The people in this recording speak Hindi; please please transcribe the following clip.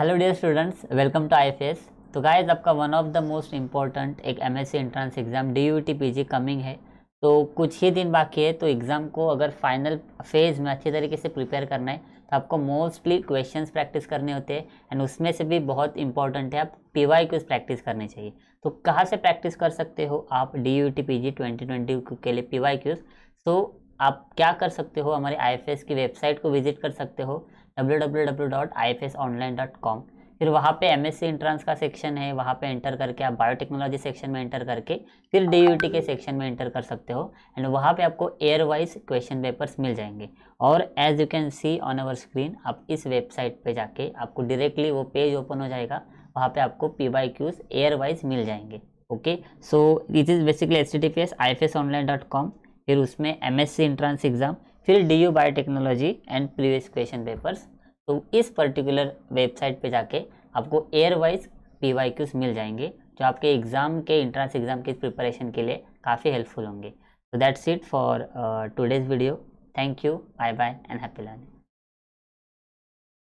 hello dear students welcome to I तो गाइस आपका one of the most important एक M S entrance exam D U T P G coming है तो कुछ ही दिन बाकी है तो एग्ज़ाम को अगर फाइनल फेज़ में अच्छे तरीके से प्रिपेयर करना है तो आपको मोस्टली क्वेश्चंस प्रैक्टिस करने होते हैं एंड उसमें से भी बहुत इंपॉर्टेंट है आप पी वाई क्यूज प्रैक्टिस करनी चाहिए तो कहाँ से प्रैक्टिस कर सकते हो आप D U T P G twenty twenty के लिए पी वाई क्यूज आप क्या कर सकते हो हमारे आई की वेबसाइट को विजिट कर सकते हो www.ifsonline.com फिर वहाँ पे सी एंट्रेंस का सेक्शन है वहाँ पे एंटर करके आप बायोटेक्नोलॉजी सेक्शन में एंटर करके फिर डी के सेक्शन में एंटर कर सकते हो एंड वहाँ पे आपको एयर वाइज क्वेश्चन पेपर्स मिल जाएंगे और as you can see on our screen आप इस वेबसाइट पे जाके आपको डायरेक्टली वो पेज ओपन हो जाएगा वहाँ पे आपको P Y Qs year wise मिल जाएंगे okay so this is basically H T T P S I F S online dot com फिर उसमें M S C entrance exam फिर D U biotechnology and previous question papers तो इस पर्टिकुलर वेबसाइट पे जाके आपको year wise P Y Qs मिल जाएंगे जो आपके एग्ज़ाम के इंट्रेंस एग्ज़ाम के प्रिपरेशन के लिए काफ़ी हेल्पफुल होंगे तो that's it for today's video thank you bye bye and happy learning